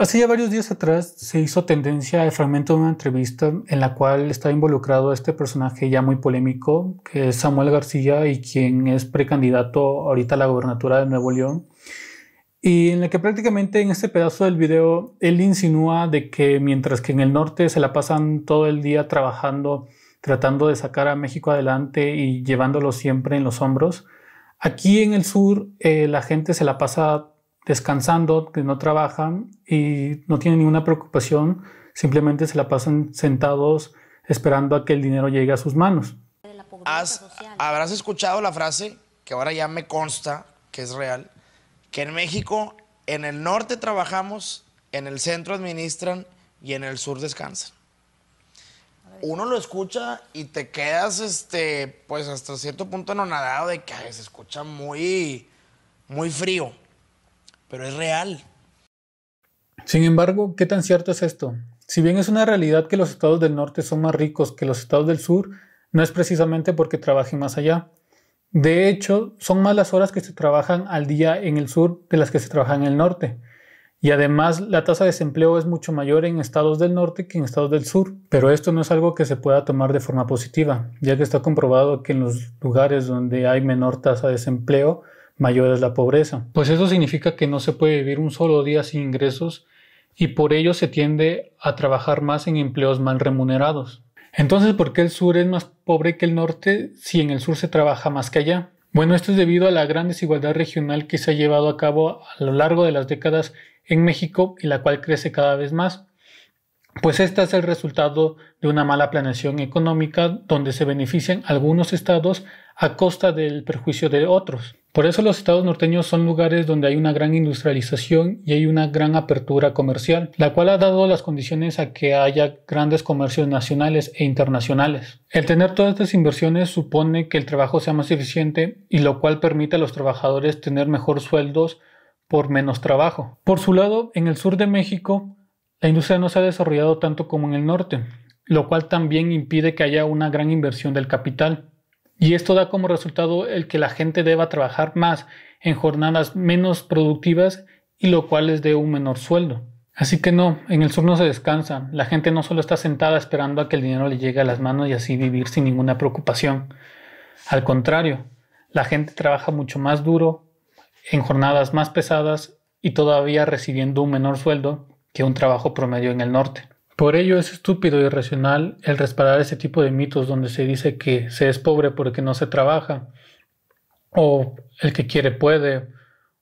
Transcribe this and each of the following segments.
Hace ya varios días atrás se hizo tendencia el fragmento de una entrevista en la cual está involucrado este personaje ya muy polémico, que es Samuel García y quien es precandidato ahorita a la gobernatura de Nuevo León, y en la que prácticamente en este pedazo del video él insinúa de que mientras que en el norte se la pasan todo el día trabajando, tratando de sacar a México adelante y llevándolo siempre en los hombros, aquí en el sur eh, la gente se la pasa descansando, que no trabajan y no tienen ninguna preocupación, simplemente se la pasan sentados esperando a que el dinero llegue a sus manos. ¿Habrás escuchado la frase, que ahora ya me consta que es real, que en México en el norte trabajamos, en el centro administran y en el sur descansan? uno lo escucha y te quedas, este, pues hasta cierto punto anonadado de que se escucha muy, muy frío pero es real. Sin embargo, ¿qué tan cierto es esto? Si bien es una realidad que los estados del norte son más ricos que los estados del sur, no es precisamente porque trabajen más allá. De hecho, son más las horas que se trabajan al día en el sur de las que se trabajan en el norte. Y además, la tasa de desempleo es mucho mayor en estados del norte que en estados del sur. Pero esto no es algo que se pueda tomar de forma positiva, ya que está comprobado que en los lugares donde hay menor tasa de desempleo, mayor es la pobreza. Pues eso significa que no se puede vivir un solo día sin ingresos y por ello se tiende a trabajar más en empleos mal remunerados. Entonces, ¿por qué el sur es más pobre que el norte si en el sur se trabaja más que allá? Bueno, esto es debido a la gran desigualdad regional que se ha llevado a cabo a lo largo de las décadas en México y la cual crece cada vez más. Pues este es el resultado de una mala planeación económica donde se benefician algunos estados a costa del perjuicio de otros. Por eso los estados norteños son lugares donde hay una gran industrialización y hay una gran apertura comercial, la cual ha dado las condiciones a que haya grandes comercios nacionales e internacionales. El tener todas estas inversiones supone que el trabajo sea más eficiente y lo cual permite a los trabajadores tener mejores sueldos por menos trabajo. Por su lado, en el sur de México, la industria no se ha desarrollado tanto como en el norte, lo cual también impide que haya una gran inversión del capital. Y esto da como resultado el que la gente deba trabajar más en jornadas menos productivas y lo cual les dé un menor sueldo. Así que no, en el sur no se descansa. La gente no solo está sentada esperando a que el dinero le llegue a las manos y así vivir sin ninguna preocupación. Al contrario, la gente trabaja mucho más duro, en jornadas más pesadas y todavía recibiendo un menor sueldo que un trabajo promedio en el norte. Por ello es estúpido y irracional el respaldar ese tipo de mitos donde se dice que se es pobre porque no se trabaja, o el que quiere puede,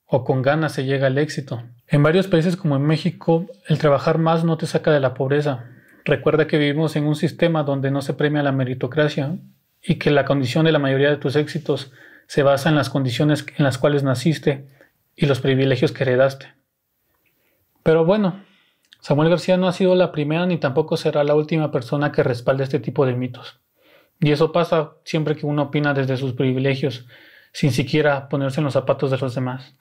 o con ganas se llega al éxito. En varios países como en México, el trabajar más no te saca de la pobreza. Recuerda que vivimos en un sistema donde no se premia la meritocracia y que la condición de la mayoría de tus éxitos se basa en las condiciones en las cuales naciste y los privilegios que heredaste. Pero bueno, Samuel García no ha sido la primera ni tampoco será la última persona que respalde este tipo de mitos. Y eso pasa siempre que uno opina desde sus privilegios, sin siquiera ponerse en los zapatos de los demás.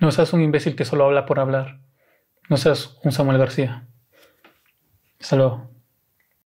No seas un imbécil que solo habla por hablar. No seas un Samuel García. Hasta